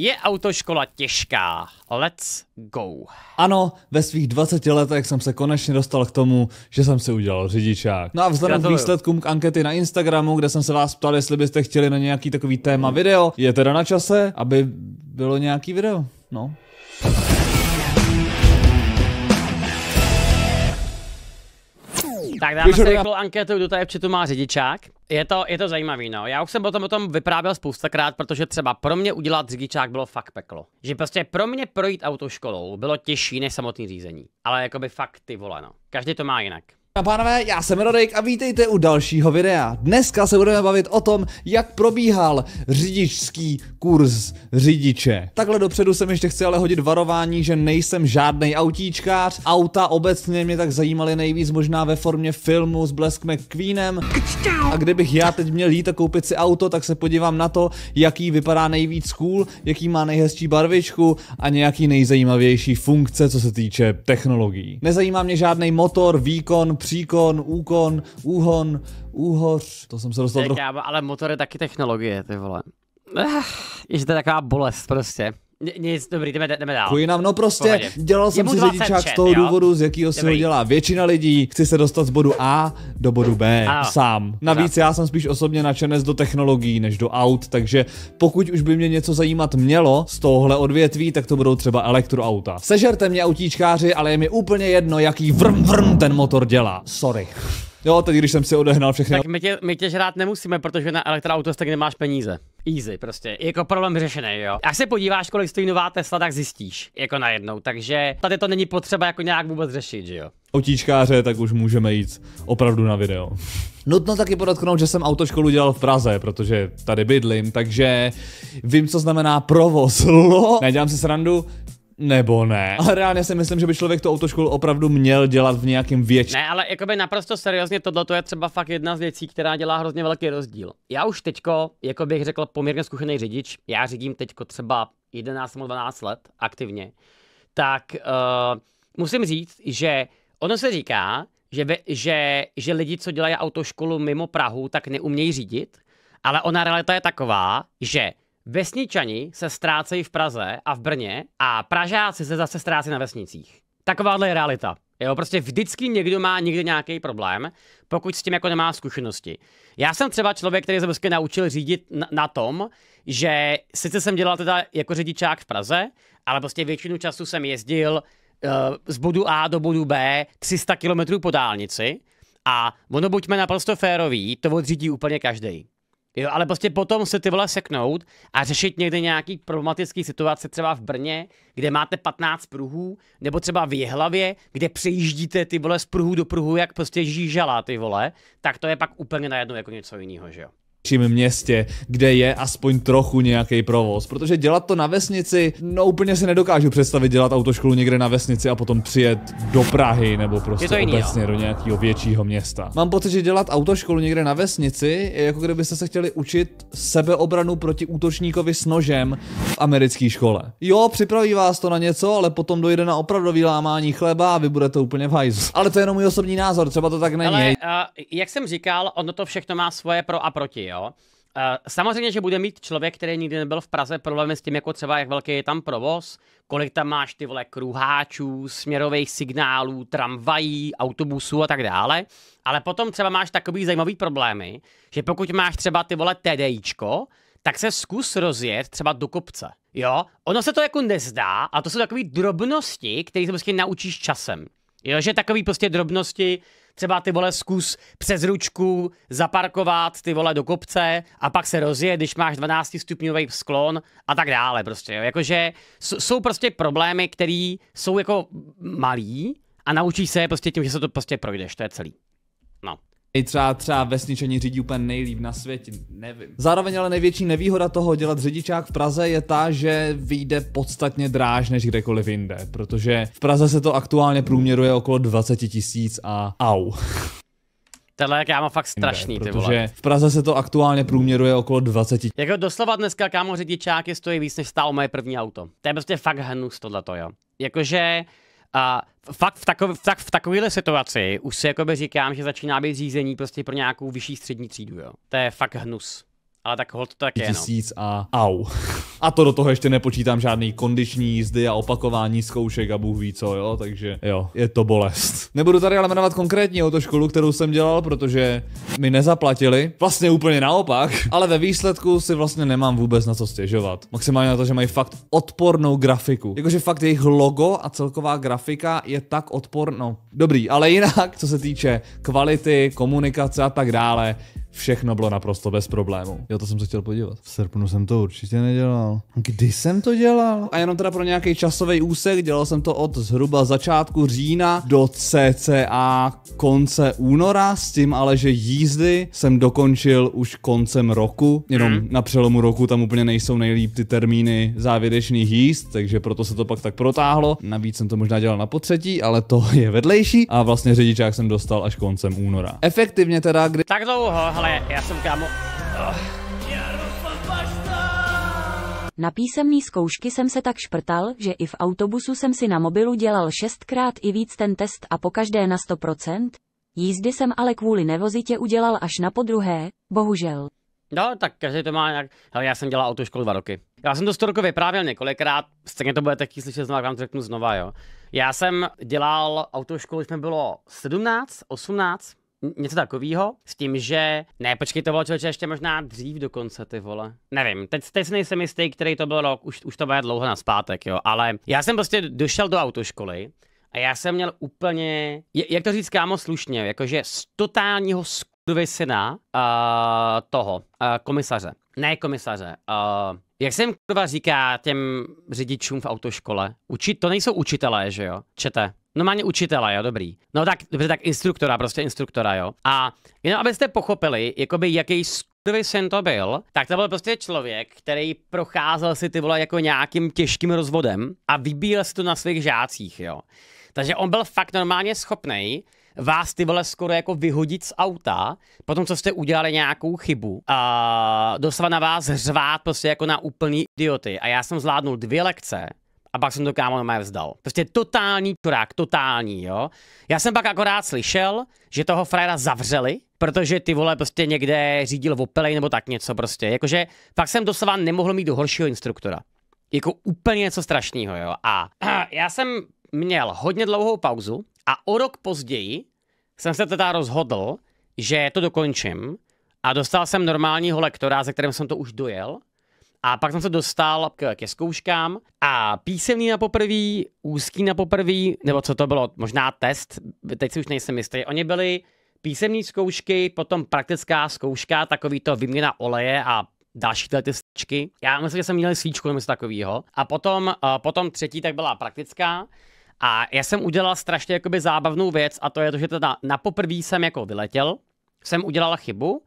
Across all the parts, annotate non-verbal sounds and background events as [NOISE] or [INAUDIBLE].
Je autoškola těžká. Let's go. Ano, ve svých 20 letech jsem se konečně dostal k tomu, že jsem si udělal řidičák. No a vzhledem Gratuluju. k výsledkům k ankety na Instagramu, kde jsem se vás ptal, jestli byste chtěli na nějaký takový téma video, je teda na čase, aby bylo nějaký video. No. Tak dáme si rychlou anketu, kdo tady v chatu má řidičák. Je to, je to zajímavý, no. Já už jsem o tom o tom vyprávěl spoustakrát, protože třeba pro mě udělat řidičák bylo fakt peklo. Že prostě pro mě projít autoškolou bylo těžší než samotný řízení. Ale jako by fakt ty voleno. Každý to má jinak. A pánové, já jsem Rodejk a vítejte u dalšího videa. Dneska se budeme bavit o tom, jak probíhal řidičský kurz řidiče. Takhle dopředu jsem ještě chci ale hodit varování, že nejsem žádný autíčkář. Auta obecně mě tak zajímaly nejvíc možná ve formě filmu s Blesk McQueenem. A kdybych já teď měl jít a koupit si auto, tak se podívám na to, jaký vypadá nejvíc cool, jaký má nejhezčí barvičku a nějaký nejzajímavější funkce, co se týče technologií. Nezajímá mě žádný motor, výkon, příkon, úkon, úhon, úhoř, to jsem se dostal trochu. Ale motor je taky technologie, ty vole. Ech, je to taková bolest prostě. Nic, dobrý, jdeme, jdeme dál. Chuj nám, no prostě, Pohodě. dělal jsem si řidičák z toho jo? důvodu, z jakého se ho dělá většina lidí. Chci se dostat z bodu A do bodu B ano. sám. Navíc ano. já jsem spíš osobně nadšenec do technologií než do aut, takže pokud už by mě něco zajímat mělo z tohohle odvětví, tak to budou třeba elektroauta. Sežerte mě autíčkáři, ale je mi úplně jedno, jaký vrm vrm ten motor dělá. Sorry. Jo, teď když jsem si odehnal všechny. Tak my tě, my tě žrát nemusíme, protože na elektroauto tak nemáš peníze. Easy prostě, jako problém řešený, jo. Až se podíváš, kolik stojí nová Tesla, tak zjistíš, jako najednou, takže tady to není potřeba jako nějak vůbec řešit, že jo. Otíčkáře, tak už můžeme jít opravdu na video. Nutno taky podotknout, že jsem autoškolu dělal v Praze, protože tady bydlím, takže vím, co znamená provoz. Lo, [LAUGHS] nedělám si srandu, nebo ne. Ale reálně si myslím, že by člověk to autoškolu opravdu měl dělat v nějakém větším. Ne, ale jakoby naprosto seriózně tohle je třeba fakt jedna z věcí, která dělá hrozně velký rozdíl. Já už teďko, jako bych řekl, poměrně zkušený řidič, já řídím teďko třeba 11 nebo 12 let aktivně, tak uh, musím říct, že ono se říká, že, že, že lidi, co dělají autoškolu mimo Prahu, tak neumějí řídit, ale ona realita je taková, že Vesničani se ztrácejí v Praze a v Brně a Pražáci se zase ztrácí na vesnicích. Takováhle je realita. Jo, prostě vždycky někdo má někde nějaký problém, pokud s tím jako nemá zkušenosti. Já jsem třeba člověk, který se prostě naučil řídit na, na tom, že sice jsem dělal teda jako řidičák v Praze, ale prostě většinu času jsem jezdil uh, z bodu A do bodu B 300 km po dálnici a ono buďme naprosto férový, to odřídí úplně každý. Jo, ale prostě potom se ty vole seknout a řešit někde nějaký problematický situace třeba v Brně, kde máte 15 pruhů, nebo třeba v Jehlavě, kde přejíždíte ty vole z pruhu do pruhu, jak prostě žížala ty vole, tak to je pak úplně najednou jako něco jiného, že jo městě, kde je aspoň trochu nějaký provoz. Protože dělat to na vesnici, no úplně si nedokážu představit dělat autoškolu někde na vesnici a potom přijet do Prahy nebo prostě obecně do nějakého většího města. Mám pocit, že dělat autoškolu někde na vesnici je jako kdybyste se chtěli učit sebeobranu proti útočníkovi s nožem v americké škole. Jo, připraví vás to na něco, ale potom dojde na opravdový lámání chleba a vy budete úplně v hajzu. Ale to je jenom můj osobní názor, třeba to tak není. Ale, uh, jak jsem říkal, ono to všechno má svoje pro a proti jo. Eh, samozřejmě, že bude mít člověk, který nikdy nebyl v Praze, problémy s tím, jako třeba, jak velký je tam provoz, kolik tam máš ty vole kruháčů, směrových signálů, tramvají, autobusů a tak dále. Ale potom třeba máš takový zajímavý problémy, že pokud máš třeba ty vole TDIčko, tak se zkus rozjet třeba do kopce. Jo, ono se to jako nezdá, a to jsou takové drobnosti, které se prostě naučíš časem. Jo, že takové prostě drobnosti, třeba ty vole zkus přes ručku zaparkovat ty vole do kopce a pak se rozjet, když máš 12 stupňový sklon a tak dále prostě. Jo. Jakože jsou prostě problémy, které jsou jako malý a naučíš se je prostě tím, že se to prostě projdeš, to je celý. No i třeba, třeba vesničení řídí úplně nejlíp na světě, nevím. Zároveň ale největší nevýhoda toho dělat řidičák v Praze je ta, že vyjde podstatně dráž než kdekoliv jinde, protože v Praze se to aktuálně průměruje okolo 20 tisíc a au. jak já mám fakt strašný, jinde, ty protože vole. v Praze se to aktuálně průměruje okolo 20 tisíc. Jako doslova dneska, kámo, řidičáky stojí víc, než stálo moje první auto. To je prostě fakt hnus tohleto, jo. Jakože a fakt v, takov, tak v takovéhle situaci už si jakoby říkám, že začíná být řízení prostě pro nějakou vyšší střední třídu, jo. To je fakt hnus. Ale tak hold to také, no. tisíc a au. [LAUGHS] A to do toho ještě nepočítám žádný kondiční jízdy a opakování zkoušek a Bůh ví co, jo, takže jo, je to bolest. Nebudu tady ale jmenovat konkrétně o to školu, kterou jsem dělal, protože mi nezaplatili, vlastně úplně naopak, [LAUGHS] ale ve výsledku si vlastně nemám vůbec na co stěžovat. Maximálně na to, že mají fakt odpornou grafiku. Jakože fakt jejich logo a celková grafika je tak odpornou. Dobrý, ale jinak, co se týče kvality, komunikace a tak dále, všechno bylo naprosto bez problémů. Jo, to jsem se chtěl podívat. V srpnu jsem to určitě nedělal. Kdy jsem to dělal? A jenom teda pro nějaký časový úsek, dělal jsem to od zhruba začátku října do cca konce února, s tím ale, že jízdy jsem dokončil už koncem roku, jenom hmm. na přelomu roku tam úplně nejsou nejlíp ty termíny závěrečných jízd, takže proto se to pak tak protáhlo. Navíc jsem to možná dělal na potřetí, ale to je vedlejší a vlastně řidičák jsem dostal až koncem února. Efektivně teda, kdy... Tak dlouho, ale já jsem kámo... Oh. Na písemný zkoušky jsem se tak šprtal, že i v autobusu jsem si na mobilu dělal šestkrát i víc ten test a pokaždé na 100%. Jízdy jsem ale kvůli nevozitě udělal až na podruhé, bohužel. No, tak každý to má nějak. Hele, já jsem dělal autoškolu dva roky. Já jsem to roku vyprávěl několikrát, stejně to budete chtít slyšet znovu, vám to řeknu znova, jo. Já jsem dělal autoškolu, když mi bylo 17, 18, něco takového, s tím, že ne, počkej, to bylo člověče ještě možná dřív dokonce, ty vole. Nevím, teď, teď si nejsem jistý, který to byl rok, už, už to bude dlouho na zpátek, jo, ale já jsem prostě došel do autoškoly a já jsem měl úplně, jak to říct kámo slušně, jakože z totálního syna uh, toho, uh, komisaře, ne komisaře, uh, jak jsem kurva říká těm řidičům v autoškole? Uči, to nejsou učitelé, že jo? Čete. No má učitele, jo, dobrý. No tak, dobře, tak instruktora, prostě instruktora, jo. A jenom abyste pochopili, jakoby jaký Kurvy syn to byl, tak to byl prostě člověk, který procházel si ty vole jako nějakým těžkým rozvodem a vybíjel si to na svých žácích, jo. Takže on byl fakt normálně schopný vás ty vole skoro jako vyhodit z auta, potom co jste udělali nějakou chybu a doslova na vás řvát prostě jako na úplný idioty. A já jsem zvládnul dvě lekce, a pak jsem to kámo normálně vzdal. Prostě totální čurák, totální, jo. Já jsem pak akorát slyšel, že toho frajera zavřeli, protože ty vole prostě někde řídil v opelej nebo tak něco prostě. Jakože fakt jsem doslova nemohl mít do horšího instruktora. Jako úplně něco strašného, jo. A [CLEARS THROAT] já jsem měl hodně dlouhou pauzu a o rok později jsem se teda rozhodl, že to dokončím a dostal jsem normálního lektora, ze kterým jsem to už dojel a pak jsem se dostal k, ke zkouškám a písemný na poprví, úzký na poprví, nebo co to bylo, možná test, teď si už nejsem jistý. Oni byli písemní zkoušky, potom praktická zkouška, takový to výměna oleje a další tyhle ty sčky. Já myslím, že jsem měl svíčku nebo něco takového. A potom, uh, potom třetí tak byla praktická. A já jsem udělal strašně jakoby zábavnou věc a to je to, že teda na poprví jsem jako vyletěl, jsem udělal chybu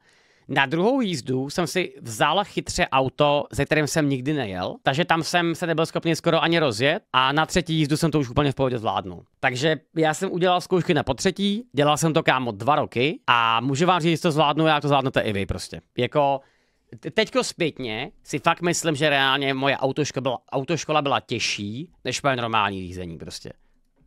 na druhou jízdu jsem si vzal chytře auto, ze kterým jsem nikdy nejel, takže tam jsem se nebyl schopný skoro ani rozjet a na třetí jízdu jsem to už úplně v pohodě zvládnu. Takže já jsem udělal zkoušky na potřetí, dělal jsem to kámo dva roky a můžu vám říct, že to zvládnu, jak to zvládnete i vy prostě. Jako teďko zpětně si fakt myslím, že reálně moje autoškola byla, autoškola byla těžší, než moje normální řízení prostě.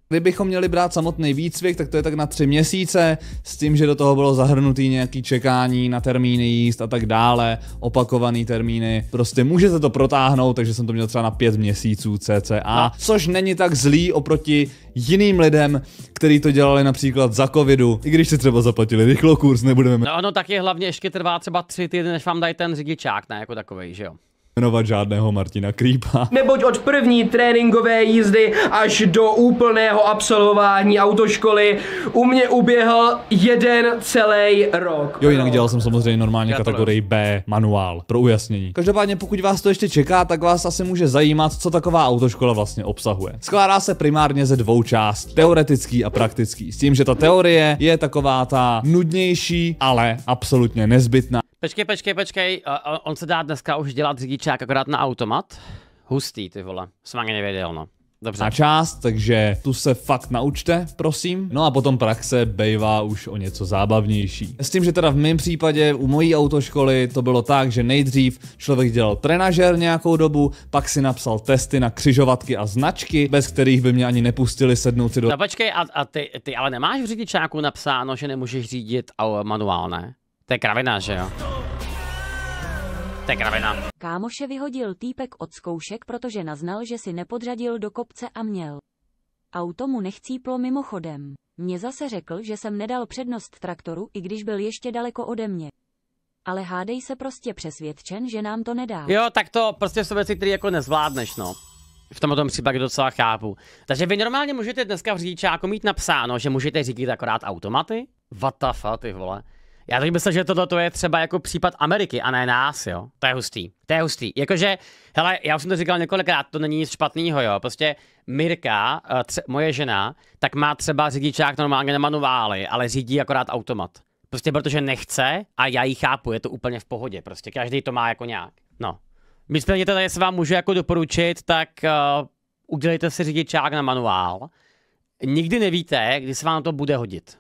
Kdybychom měli brát samotný výcvik, tak to je tak na tři měsíce, s tím, že do toho bylo zahrnutý nějaký čekání na termíny jíst a tak dále, opakovaný termíny. Prostě můžete to protáhnout, takže jsem to měl třeba na pět měsíců cca, no. což není tak zlý oproti jiným lidem, který to dělali například za covidu, i když si třeba zaplatili rychlo kurz, nebudeme... No, ono tak je hlavně ještě trvá třeba tři týdny, než vám dají ten řidičák, ne, jako takovej, že jo? jmenovat žádného Martina Krýpa. [LAUGHS] Neboť od první tréninkové jízdy až do úplného absolvování autoškoly u mě uběhl jeden celý rok. Jo, jinak dělal jsem samozřejmě normálně Já kategorii B manuál pro ujasnění. Každopádně pokud vás to ještě čeká, tak vás asi může zajímat, co taková autoškola vlastně obsahuje. Skládá se primárně ze dvou částí, teoretický a praktický, s tím, že ta teorie je taková ta nudnější, ale absolutně nezbytná. Počkej, počkej, počkej, on se dá dneska už dělat řidičák akorát na automat? Hustý, ty vole, jsem ani nevěděl, no. Dobře. Na část, takže tu se fakt naučte, prosím. No a potom praxe bejvá už o něco zábavnější. S tím, že teda v mém případě u mojí autoškoly to bylo tak, že nejdřív člověk dělal trenažer nějakou dobu, pak si napsal testy na křižovatky a značky, bez kterých by mě ani nepustili sednout si do... No počkej, a, a ty, ty ale nemáš v řidičáku napsáno, že nemůžeš řídit manuálně? To je kravina, že jo? To je kravina. Kámoše vyhodil týpek od zkoušek, protože naznal, že si nepodřadil do kopce a měl. Auto mu nechcíplo mimochodem. Mně zase řekl, že jsem nedal přednost traktoru, i když byl ještě daleko ode mě. Ale hádej se prostě přesvědčen, že nám to nedá. Jo, tak to prostě jsou věci, které jako nezvládneš, no. V tomto tom případě docela chápu. Takže vy normálně můžete dneska v řidičáku mít napsáno, že můžete řídit akorát automaty? What the fuck, ty vole. Já teď myslím, že tohle je třeba jako případ Ameriky a ne nás, jo. To je hustý. To je hustý. Jakože, hele, já už jsem to říkal několikrát, to není nic špatného, jo. Prostě Mirka, eh, tře- moje žena, tak má třeba řidičák normálně na manuály, ale řídí akorát automat. Prostě protože nechce a já ji chápu, je to úplně v pohodě. Prostě každý to má jako nějak. No. Nicméně teda, jestli vám můžu jako doporučit, tak uh, udělejte si řidičák na manuál. Nikdy nevíte, kdy se vám to bude hodit.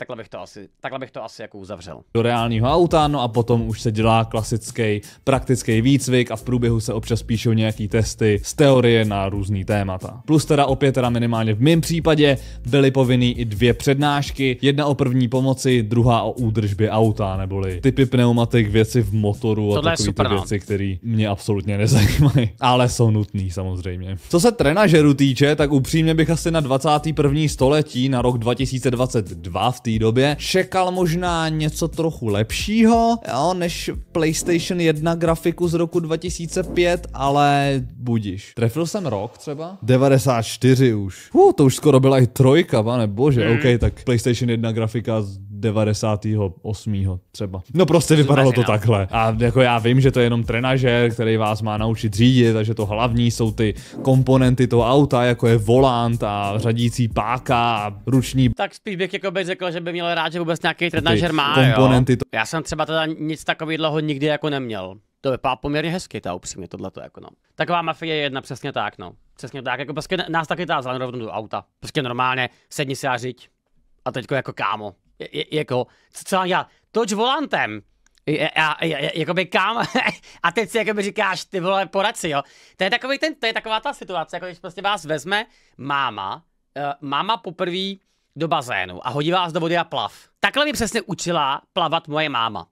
Takhle bych to asi, takhle bych to asi jako uzavřel. Do reálního auta, no a potom už se dělá klasický praktický výcvik a v průběhu se občas píšou nějaký testy z teorie na různý témata. Plus teda opět teda minimálně v mém případě byly povinný i dvě přednášky, jedna o první pomoci, druhá o údržbě auta, neboli typy pneumatik, věci v motoru a takové ty no. věci, které mě absolutně nezajímají, [LAUGHS] ale jsou nutný samozřejmě. Co se trenažeru týče, tak upřímně bych asi na 21. století, na rok 2022 v té době, čekal možná něco trochu lepšího, jo, než PlayStation 1 grafiku z roku 2005, ale budíš. Trefil jsem rok třeba? 94 už. Uh, to už skoro byla i trojka, pane bože, mm. OK, tak PlayStation 1 grafika z 98. třeba. No prostě vypadalo to takhle. A jako já vím, že to je jenom trenažer, který vás má naučit řídit takže to hlavní jsou ty komponenty toho auta, jako je volant a řadící páka a ruční... Tak spíš bych jako by řekl, že by měl rád, že vůbec nějaký trenažer má, komponenty jo. To... Já jsem třeba teda nic takový dlouho nikdy jako neměl. To vypadá poměrně hezky, ta upřímně, to jako no. Taková mafie je jedna, přesně tak, no. Přesně tak, jako prostě nás taky tázali rovnou do auta. Prostě normálně, sedni si a řiď. A teďko jako kámo, jako, co, co mám dělat? Toč volantem. A, jakoby kam? [LAUGHS] A teď si jakoby říkáš, ty vole, si, jo. To je, takový ten, to je taková ta situace, jako když prostě vás vezme máma, uh, máma poprvé do bazénu a hodí vás do vody a plav. Takhle mi přesně učila plavat moje máma.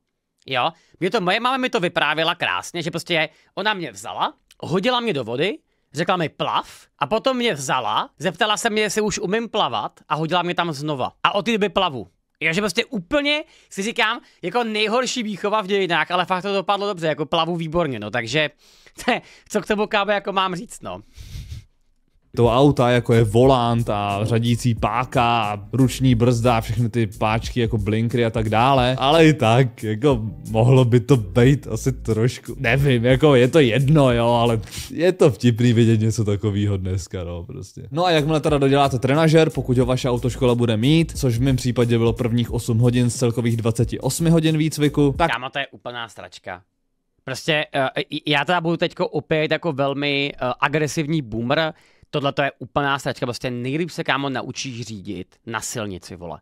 Jo, mě to, moje máma mi to vyprávěla krásně, že prostě ona mě vzala, hodila mě do vody, řekla mi plav a potom mě vzala, zeptala se mě, jestli už umím plavat a hodila mě tam znova. A od té doby plavu. Já že prostě úplně si říkám, jako nejhorší výchova v dějinách, ale fakt to dopadlo dobře, jako plavu výborně, no takže, [LAUGHS] co k tomu kábe jako mám říct, no toho auta, jako je volant a řadící páka a ruční brzda a všechny ty páčky jako blinkry a tak dále, ale i tak, jako mohlo by to být asi trošku, nevím, jako je to jedno, jo, ale je to vtipný vidět něco takového dneska, no, prostě. No a jakmile teda doděláte trenažer, pokud ho vaše autoškola bude mít, což v mém případě bylo prvních 8 hodin z celkových 28 hodin výcviku, tak... Kámo, to je úplná stračka. Prostě eh, já teda budu teďko opět jako velmi eh, agresivní boomer, Tohle to je úplná sračka, prostě nejlíp se kámo naučíš řídit na silnici, vole.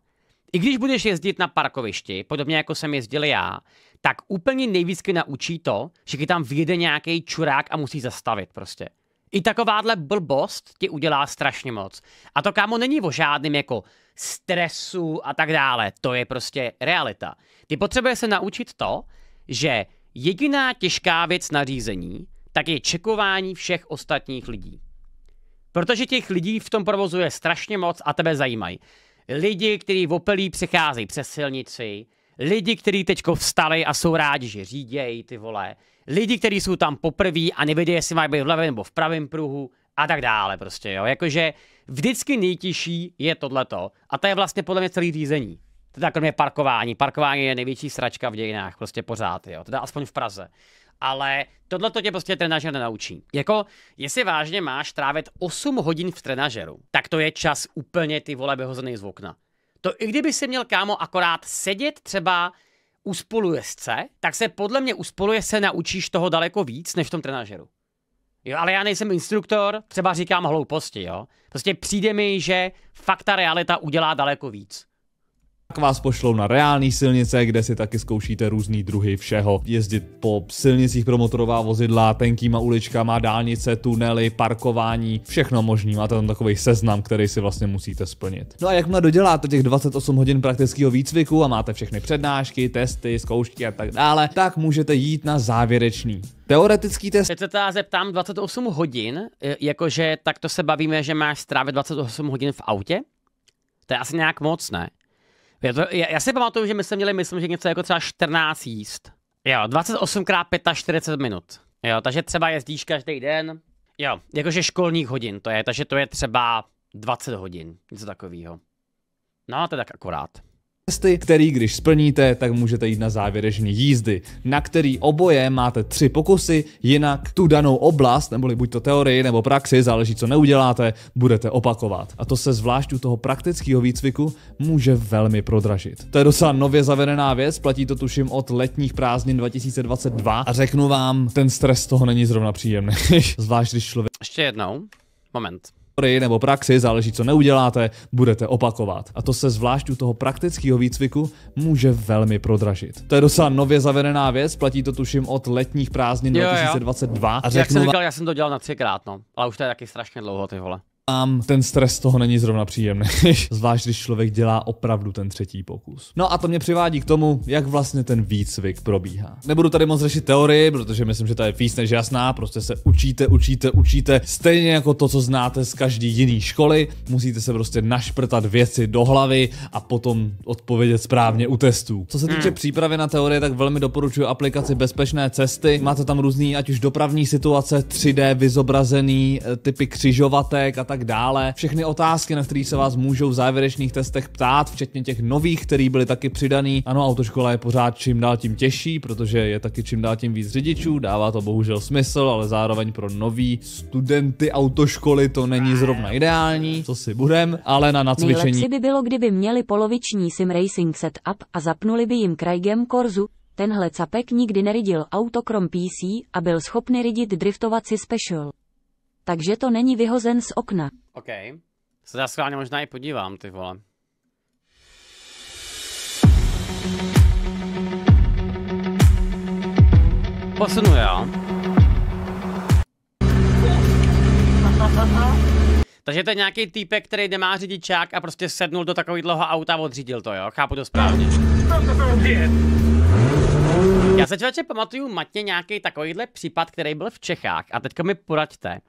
I když budeš jezdit na parkovišti, podobně jako jsem jezdil já, tak úplně nejvíc naučí to, že ti tam vyjde nějaký čurák a musí zastavit prostě. I takováhle blbost ti udělá strašně moc. A to kámo není o žádným jako stresu a tak dále. To je prostě realita. Ty potřebuješ se naučit to, že jediná těžká věc na řízení, tak je čekování všech ostatních lidí. Protože těch lidí v tom provozu je strašně moc a tebe zajímají. Lidi, kteří v opelí přecházejí přes silnici, lidi, kteří teď vstali a jsou rádi, že řídějí ty vole, lidi, kteří jsou tam poprví a nevědí, jestli mají být v levém nebo v pravém pruhu a tak dále prostě, jo. Jakože vždycky nejtěžší je tohleto a to je vlastně podle mě celý řízení. Teda kromě parkování. Parkování je největší sračka v dějinách, prostě pořád, jo. Teda aspoň v Praze ale tohle to tě prostě trenažer nenaučí. Jako, jestli vážně máš trávit 8 hodin v trenažeru, tak to je čas úplně ty vole vyhozený z okna. To i kdyby si měl kámo akorát sedět třeba u spolujezce, tak se podle mě u spolujezdce naučíš toho daleko víc než v tom trenažeru. Jo, ale já nejsem instruktor, třeba říkám hlouposti, jo. Prostě přijde mi, že fakt ta realita udělá daleko víc tak vás pošlou na reální silnice, kde si taky zkoušíte různý druhy všeho. Jezdit po silnicích pro motorová vozidla, tenkýma uličkama, dálnice, tunely, parkování, všechno možný. Máte tam takový seznam, který si vlastně musíte splnit. No a jakmile doděláte těch 28 hodin praktického výcviku a máte všechny přednášky, testy, zkoušky a tak dále, tak můžete jít na závěrečný. Teoretický test. Teď se teda zeptám 28 hodin, e, jakože takto se bavíme, že máš strávit 28 hodin v autě? To je asi nějak moc, ne? Já, to, já, já si pamatuju, že my jsme měli, myslím, že něco jako třeba 14 jíst. Jo, 28 x 45 minut. Jo, takže třeba jezdíš každý den. Jo, jakože školních hodin to je, takže to je třeba 20 hodin, něco takového. No, to je tak akorát testy, který když splníte, tak můžete jít na závěrečné jízdy, na který oboje máte tři pokusy, jinak tu danou oblast, neboli buď to teorii nebo praxi, záleží co neuděláte, budete opakovat. A to se zvlášť u toho praktického výcviku může velmi prodražit. To je docela nově zavedená věc, platí to tuším od letních prázdnin 2022 a řeknu vám, ten stres toho není zrovna příjemný, [LAUGHS] zvlášť když člověk... Ještě jednou, moment teorii nebo praxi, záleží co neuděláte, budete opakovat. A to se zvlášť u toho praktického výcviku může velmi prodražit. To je docela nově zavedená věc, platí to tuším od letních prázdnin jo, 2022. Jo. A řeknu, Jak jsem říkal, já jsem to dělal na třikrát, no. Ale už to je taky strašně dlouho, ty vole. Um, ten stres toho není zrovna příjemný, [LAUGHS] zvlášť když člověk dělá opravdu ten třetí pokus. No a to mě přivádí k tomu, jak vlastně ten výcvik probíhá. Nebudu tady moc řešit teorii, protože myslím, že ta je víc než jasná, prostě se učíte, učíte, učíte, stejně jako to, co znáte z každý jiný školy, musíte se prostě našprtat věci do hlavy a potom odpovědět správně u testů. Co se týče hmm. přípravy na teorie, tak velmi doporučuji aplikaci Bezpečné cesty. Máte tam různý, ať už dopravní situace, 3D vyzobrazený, e, typy křižovatek a tak tak dále. Všechny otázky, na které se vás můžou v závěrečných testech ptát, včetně těch nových, které byly taky přidaný. Ano, autoškola je pořád čím dál tím těžší, protože je taky čím dál tím víc řidičů, dává to bohužel smysl, ale zároveň pro nový studenty autoškoly to není zrovna ideální, co si budem, ale na nacvičení. Nejlepší by bylo, kdyby měli poloviční sim racing setup a zapnuli by jim Craigem Korzu, tenhle capek nikdy neridil auto krom PC a byl schopný ridit driftovací special takže to není vyhozen z okna. OK. Se já schválně možná i podívám, ty vole. Posunu já. Takže to je nějaký týpek, který nemá řidičák a prostě sednul do dlouho auta a odřídil to, jo? Chápu to správně. Já se člověče pamatuju matně nějaký takovýhle případ, který byl v Čechách a teďka mi poraďte.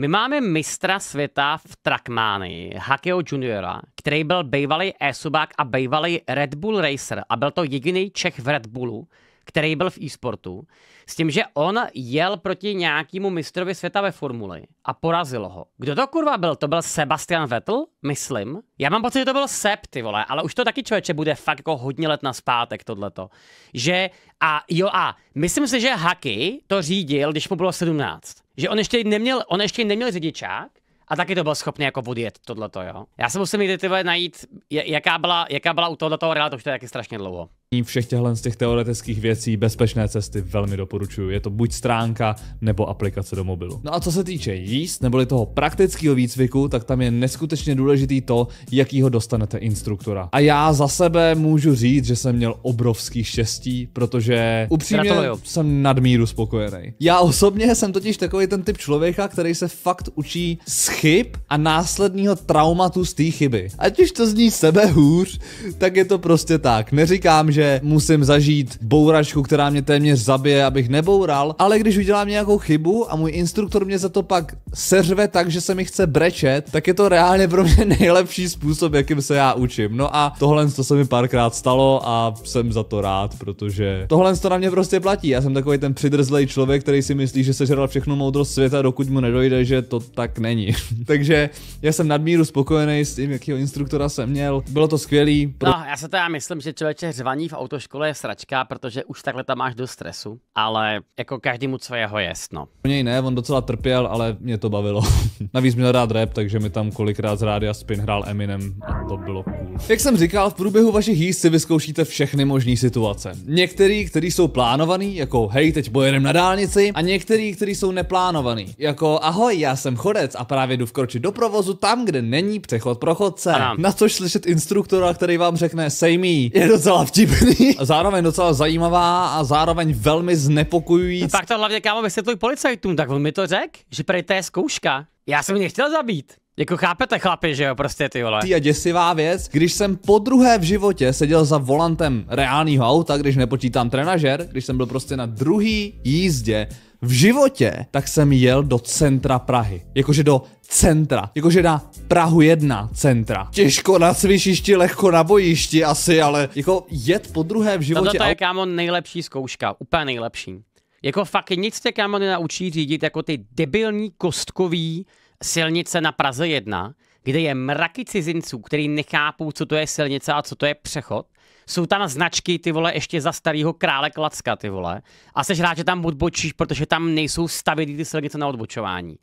My máme mistra světa v Trackmany, Hakeo juniora, který byl bývalý e-subák a bývalý Red Bull Racer a byl to jediný Čech v Red Bullu, který byl v e-sportu, s tím, že on jel proti nějakému mistrovi světa ve formuli a porazil ho. Kdo to kurva byl? To byl Sebastian Vettel, myslím. Já mám pocit, že to byl Seb, ty vole, ale už to taky člověče bude fakt jako hodně let na zpátek tohleto. Že a jo a myslím si, že Haki to řídil, když mu bylo 17 že on ještě neměl, on ještě neměl řidičák, a taky to byl schopný jako odjet tohleto, jo. Já se musím někdy najít, jaká byla, jaká byla u tohoto rally, to už to je taky strašně dlouho všech těchto z těch teoretických věcí bezpečné cesty velmi doporučuju. Je to buď stránka nebo aplikace do mobilu. No a co se týče jíst neboli toho praktického výcviku, tak tam je neskutečně důležitý to, jakýho dostanete instruktora. A já za sebe můžu říct, že jsem měl obrovský štěstí, protože upřímně Gratuluju. jsem nadmíru spokojený. Já osobně jsem totiž takový ten typ člověka, který se fakt učí z chyb a následního traumatu z té chyby. Ať už to zní sebe hůř, tak je to prostě tak. Neříkám, že že musím zažít bouračku, která mě téměř zabije, abych neboural, ale když udělám nějakou chybu a můj instruktor mě za to pak seřve tak, že se mi chce brečet, tak je to reálně pro mě nejlepší způsob, jakým se já učím. No a tohle to se mi párkrát stalo a jsem za to rád, protože tohle to na mě prostě platí. Já jsem takový ten přidrzlej člověk, který si myslí, že sežral všechno moudrost světa, dokud mu nedojde, že to tak není. [LAUGHS] Takže já jsem nadmíru spokojený s tím, jakýho instruktora jsem měl. Bylo to skvělý. Pro... No, já se teda myslím, že člověče řvaní v autoškole je sračka, protože už takhle tam máš do stresu, ale jako každý mu svého jest, no. U něj ne, on docela trpěl, ale mě to bavilo. [LAUGHS] Navíc měl rád rap, takže mi tam kolikrát z rádia spin hrál Eminem a to bylo cool. Jak jsem říkal, v průběhu vašich jízd si vyzkoušíte všechny možné situace. Některý, který jsou plánovaný, jako hej, teď pojedem na dálnici, a některý, který jsou neplánovaný, jako ahoj, já jsem chodec a právě jdu vkročit do provozu tam, kde není přechod pro chodce. Ano. Na což slyšet instruktora, který vám řekne, sejmí, je docela vtipný vtipný. [LAUGHS] zároveň docela zajímavá a zároveň velmi znepokojující. No to hlavně kámo vysvětluj policajtům, tak on mi to řekl, že prý to je zkouška. Já jsem mě chtěl zabít. Jako chápete chlapi, že jo, prostě ty vole. Ty a děsivá věc, když jsem po druhé v životě seděl za volantem reálního auta, když nepočítám trenažer, když jsem byl prostě na druhý jízdě v životě, tak jsem jel do centra Prahy. Jakože do centra. Jakože na Prahu 1 centra. Těžko na cvičišti, lehko na bojišti asi, ale jako jet po druhé v životě. To je kámo nejlepší zkouška, úplně nejlepší. Jako fakt nic tě kámo nenaučí řídit jako ty debilní kostkový silnice na Praze 1, kde je mraky cizinců, který nechápou, co to je silnice a co to je přechod. Jsou tam značky, ty vole, ještě za starého krále Klacka, ty vole. A seš rád, že tam odbočíš, protože tam nejsou stavěný ty silnice na odbočování.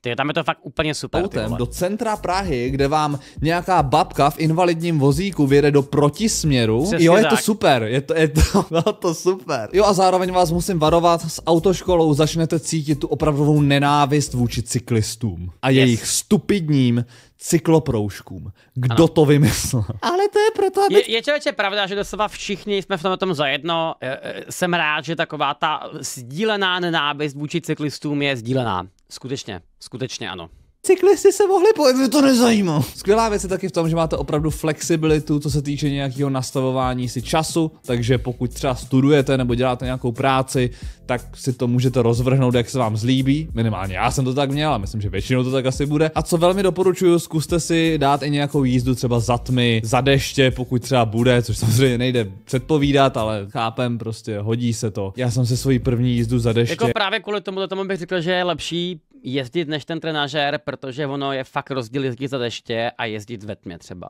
Ty, tam je to fakt úplně super. Autem do centra Prahy, kde vám nějaká babka v invalidním vozíku vyjede do protisměru. Přesně jo, je tak. to super, je to, je to, no, [LAUGHS] to super. Jo a zároveň vás musím varovat, s autoškolou začnete cítit tu opravdovou nenávist vůči cyklistům a yes. jejich stupidním cykloproužkům. Kdo ano. to vymyslel? [LAUGHS] Ale to je proto, aby... Je, je člověče pravda, že doslova všichni jsme v tom tom zajedno. E, e, jsem rád, že taková ta sdílená nenávist vůči cyklistům je sdílená. Skutečně, skutečně ano cyklisty se mohli pohybovat, to nezajímá. Skvělá věc je taky v tom, že máte opravdu flexibilitu, co se týče nějakého nastavování si času, takže pokud třeba studujete nebo děláte nějakou práci, tak si to můžete rozvrhnout, jak se vám zlíbí. Minimálně já jsem to tak měl a myslím, že většinou to tak asi bude. A co velmi doporučuju, zkuste si dát i nějakou jízdu třeba za tmy, za deště, pokud třeba bude, což samozřejmě nejde předpovídat, ale chápem, prostě hodí se to. Já jsem se svoji první jízdu za deště. Jako právě kvůli tomu, tomu bych řekl, že je lepší jezdit než ten trenažér, protože ono je fakt rozdíl jezdit za deště a jezdit ve tmě třeba.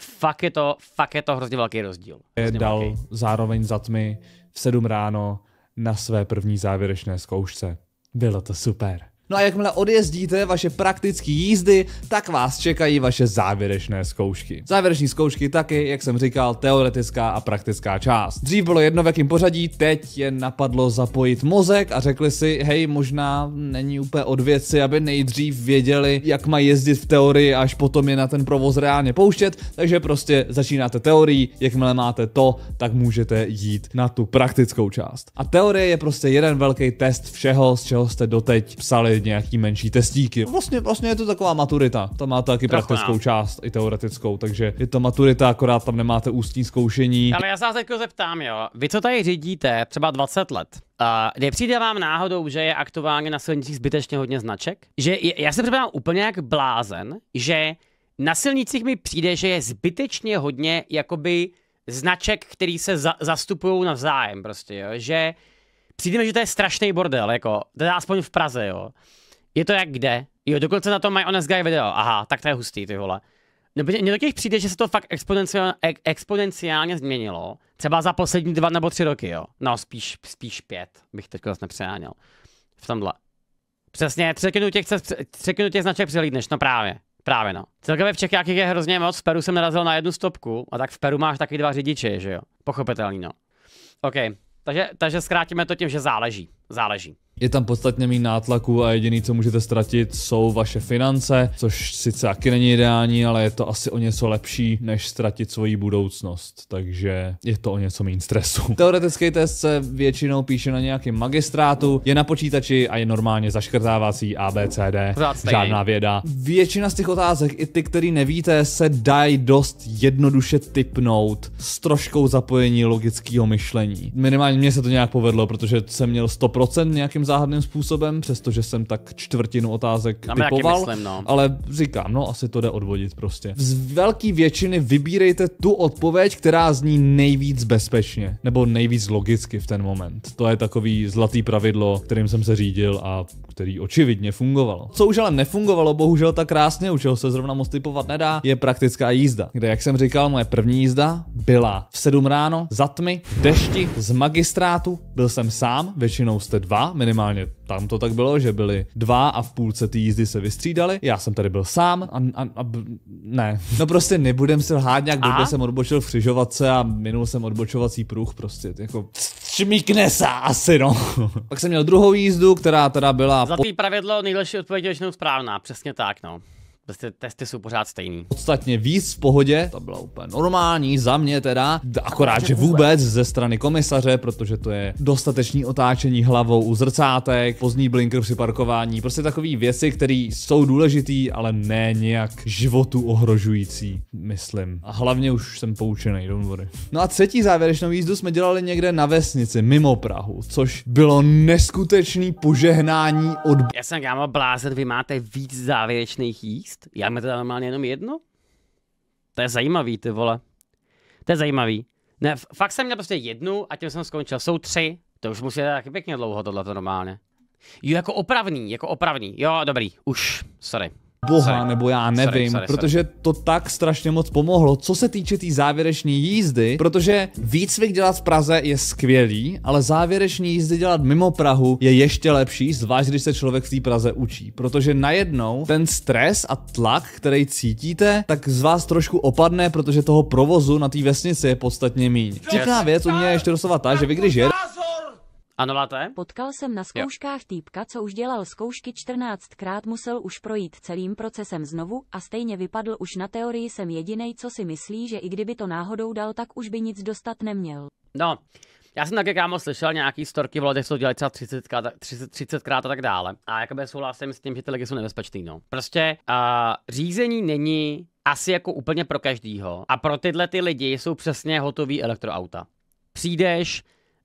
Fakt je to, fakt je to hrozně velký rozdíl. Hrozně dal velký. zároveň za tmy v 7 ráno na své první závěrečné zkoušce. Bylo to super. No a jakmile odjezdíte vaše praktické jízdy, tak vás čekají vaše závěrečné zkoušky. Závěrečné zkoušky taky, jak jsem říkal, teoretická a praktická část. Dřív bylo jedno v jakém pořadí, teď je napadlo zapojit mozek a řekli si, hej, možná není úplně od věci, aby nejdřív věděli, jak mají jezdit v teorii, až potom je na ten provoz reálně pouštět, takže prostě začínáte teorií, jakmile máte to, tak můžete jít na tu praktickou část. A teorie je prostě jeden velký test všeho, z čeho jste doteď psali nějaký menší testíky. No vlastně, vlastně je to taková maturita. Tam máte taky Trochu praktickou nás. No. část i teoretickou, takže je to maturita, akorát tam nemáte ústní zkoušení. Ale já se vás jako zeptám, jo. Vy, co tady řídíte třeba 20 let, Uh, nepřijde vám náhodou, že je aktuálně na silnicích zbytečně hodně značek? Že je, já se připadám úplně jak blázen, že na silnicích mi přijde, že je zbytečně hodně jakoby značek, který se za, zastupují navzájem prostě, jo? že přijde mi, že to je strašný bordel, jako, teda aspoň v Praze, jo. Je to jak kde. Jo, dokonce na tom mají Honest Guy video. Aha, tak to je hustý, ty vole. No, mně těch přijde, že se to fakt exponenciálně, exponenciálně změnilo. Třeba za poslední dva nebo tři roky, jo. No, spíš, spíš pět, bych teď zase nepřeháněl. V tomhle. Přesně, třetinu těch, třetinu těch značek přelídneš, no právě. Právě no. Celkově v Čechách je hrozně moc, v Peru jsem narazil na jednu stopku a tak v Peru máš taky dva řidiče, že jo. Pochopitelný no. OK, takže, takže zkrátíme to tím, že záleží. Záleží. Je tam podstatně méně nátlaku a jediný, co můžete ztratit, jsou vaše finance, což sice taky není ideální, ale je to asi o něco lepší, než ztratit svoji budoucnost. Takže je to o něco méně stresu. [LAUGHS] Teoretický test se většinou píše na nějakém magistrátu, je na počítači a je normálně zaškrtávací ABCD, žádná věda. Většina z těch otázek, i ty, které nevíte, se dají dost jednoduše typnout s troškou zapojení logického myšlení. Minimálně mně se to nějak povedlo, protože jsem měl 100% nějakým záhadným způsobem, přestože jsem tak čtvrtinu otázek Tam typoval, myslím, no. ale říkám, no asi to jde odvodit prostě. Z velké většiny vybírejte tu odpověď, která zní nejvíc bezpečně, nebo nejvíc logicky v ten moment. To je takový zlatý pravidlo, kterým jsem se řídil a který očividně fungovalo. Co už ale nefungovalo, bohužel tak krásně, u čeho se zrovna moc typovat nedá, je praktická jízda, kde, jak jsem říkal, moje první jízda byla v 7 ráno, za tmy, dešti, z magistrátu, byl jsem sám, většinou jste dva, minimálně minimálně tam to tak bylo, že byli dva a v půlce té jízdy se vystřídali. Já jsem tady byl sám a, a, a ne. No prostě nebudem se lhát nějak, blbě jsem odbočil v křižovatce a minul jsem odbočovací pruh prostě, jako šmíkne se asi, no. [LAUGHS] Pak jsem měl druhou jízdu, která teda byla... Zlatý po... pravidlo nejlepší odpověď je správná, přesně tak, no. Prostě testy jsou pořád stejný. Podstatně víc v pohodě, to bylo úplně normální za mě teda, akorát, že vůbec ze strany komisaře, protože to je dostatečný otáčení hlavou u zrcátek, pozdní blinker při parkování, prostě takové věci, které jsou důležitý, ale ne nějak životu ohrožující, myslím. A hlavně už jsem poučený, do vody. No a třetí závěrečnou jízdu jsme dělali někde na vesnici, mimo Prahu, což bylo neskutečný požehnání od... Já jsem kámo blázet, vy máte víc závěrečných jízd? Já mi teda normálně jenom jedno? To je zajímavý, ty vole. To je zajímavý. Ne, fakt jsem měl prostě jednu a tím jsem skončil. Jsou tři. To už musí taky pěkně dlouho tohle normálně. Jo, jako opravný, jako opravný. Jo, dobrý, už, sorry boha, sorry. nebo já nevím, sorry, sorry, protože to tak strašně moc pomohlo. Co se týče té tý závěrečné jízdy, protože výcvik dělat v Praze je skvělý, ale závěrečné jízdy dělat mimo Prahu je ještě lepší, zvlášť když se člověk v té Praze učí, protože najednou ten stres a tlak, který cítíte, tak z vás trošku opadne, protože toho provozu na té vesnici je podstatně méně. Těkná věc u mě je ještě doslova ta, že vy když jedete ano, máte? Potkal jsem na zkouškách jo. týpka, co už dělal zkoušky 14krát, musel už projít celým procesem znovu a stejně vypadl už na teorii jsem jedinej, co si myslí, že i kdyby to náhodou dal, tak už by nic dostat neměl. No, já jsem taky kámo slyšel nějaký storky v lodech, co dělají třeba 30, 30, 30 krát a tak dále. A jakoby souhlasím s tím, že ty lidi jsou nebezpečný, no. Prostě uh, řízení není asi jako úplně pro každýho. A pro tyhle ty lidi jsou přesně hotový elektroauta. Přijdeš,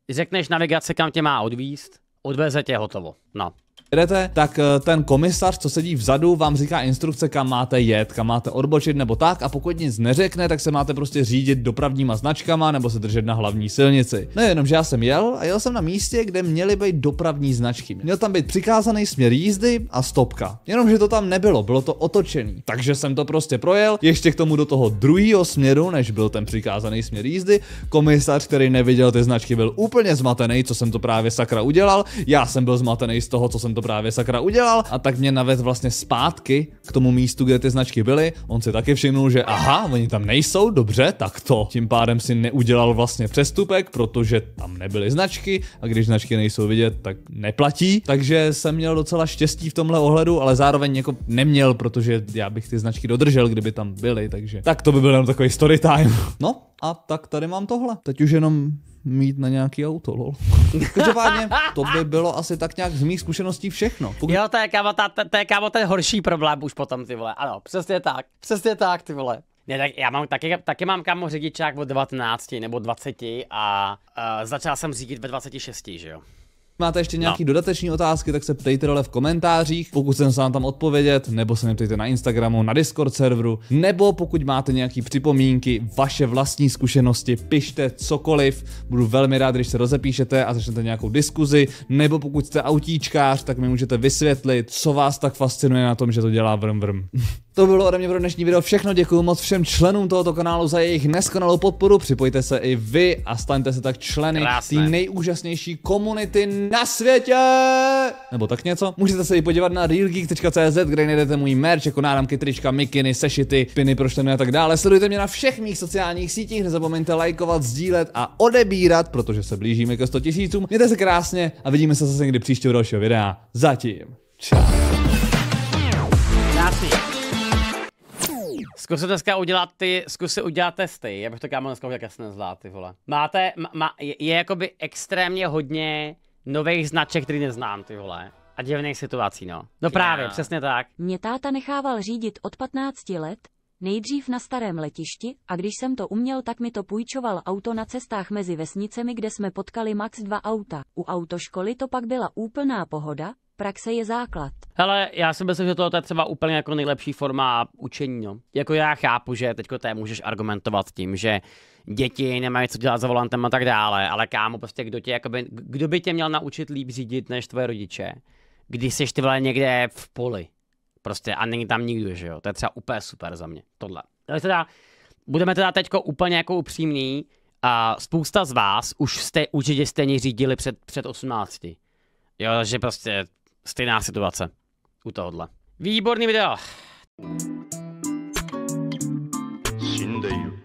řekneš navigace kam tě má odvíst, odveze tě hotovo. No jedete, tak eh, ten komisař, co sedí vzadu, vám říká instrukce, kam máte jet, kam máte odbočit nebo tak a pokud nic neřekne, tak se máte prostě řídit dopravníma značkama nebo se držet na hlavní silnici. jenom, že já jsem jel a jel jsem na místě, kde měly být dopravní značky. Měl tam být přikázaný směr jízdy a stopka. Jenomže to tam nebylo, bylo to otočený. Takže jsem to prostě projel, ještě k tomu do toho druhého směru, než byl ten přikázaný směr jízdy. Komisař, který neviděl ty značky, byl úplně zmatený, co jsem to právě sakra udělal. Já jsem byl zmatený z toho, co jsem to právě sakra udělal a tak mě navedl vlastně zpátky k tomu místu, kde ty značky byly. On si taky všimnul, že aha, oni tam nejsou, dobře, tak to. Tím pádem si neudělal vlastně přestupek, protože tam nebyly značky a když značky nejsou vidět, tak neplatí. Takže jsem měl docela štěstí v tomhle ohledu, ale zároveň jako neměl, protože já bych ty značky dodržel, kdyby tam byly, takže tak to by byl jenom takový story time. No a tak tady mám tohle. Teď už jenom mít na nějaký auto, lol. [LAUGHS] Každopádně to by bylo asi tak nějak z mých zkušeností všechno. Pokud... Jo, to je, kámo, ta, to je kámo ten horší problém už potom, ty vole. Ano, přesně tak, přesně tak, ty vole. Ne, tak já mám taky, taky mám kámo řidičák od 19 nebo 20 a uh, začal jsem řídit ve 26, že jo máte ještě nějaké no. dodateční otázky, tak se ptejte dole v komentářích, pokud jsem se vám tam odpovědět, nebo se mě ptejte na Instagramu, na Discord serveru, nebo pokud máte nějaké připomínky, vaše vlastní zkušenosti, pište cokoliv, budu velmi rád, když se rozepíšete a začnete nějakou diskuzi, nebo pokud jste autíčkář, tak mi můžete vysvětlit, co vás tak fascinuje na tom, že to dělá vrm vrm. [LAUGHS] To bylo ode mě pro dnešní video všechno, děkuji moc všem členům tohoto kanálu za jejich neskonalou podporu, připojte se i vy a staňte se tak členy té nejúžasnější komunity na světě! Nebo tak něco? Můžete se i podívat na realgeek.cz, kde najdete můj merch, jako náramky, trička, mikiny, sešity, piny pro a tak dále. Sledujte mě na všech mých sociálních sítích, nezapomeňte lajkovat, sdílet a odebírat, protože se blížíme ke 100 tisícům. Mějte se krásně a vidíme se zase někdy příště u dalšího videa. Zatím. Čau. Krásný. Zkus dneska udělat ty, zkus si udělat testy, já bych to kámo dneska udělal jasné zlá, ty vole. Máte, ma, je, je jakoby extrémně hodně nových značek, který neznám, ty vole. A divných situací, no. No právě, yeah. přesně tak. Mě táta nechával řídit od 15 let, nejdřív na starém letišti a když jsem to uměl, tak mi to půjčoval auto na cestách mezi vesnicemi, kde jsme potkali max dva auta. U autoškoly to pak byla úplná pohoda, praxe je základ. Hele, já si myslím, že tohle je třeba úplně jako nejlepší forma učení. No. Jako já chápu, že teď té můžeš argumentovat tím, že děti nemají co dělat za volantem a tak dále, ale kámo, prostě kdo, tě, jakoby, kdo by tě měl naučit líp řídit než tvoje rodiče, když jsi ty vole někde v poli. Prostě a není tam nikdo, že jo. To je třeba úplně super za mě, tohle. Ale teda, budeme teda teď úplně jako upřímní, a spousta z vás už jste určitě stejně řídili před, před 18. Jo, že prostě stejná situace u tohohle. Výborný video. 死んでいる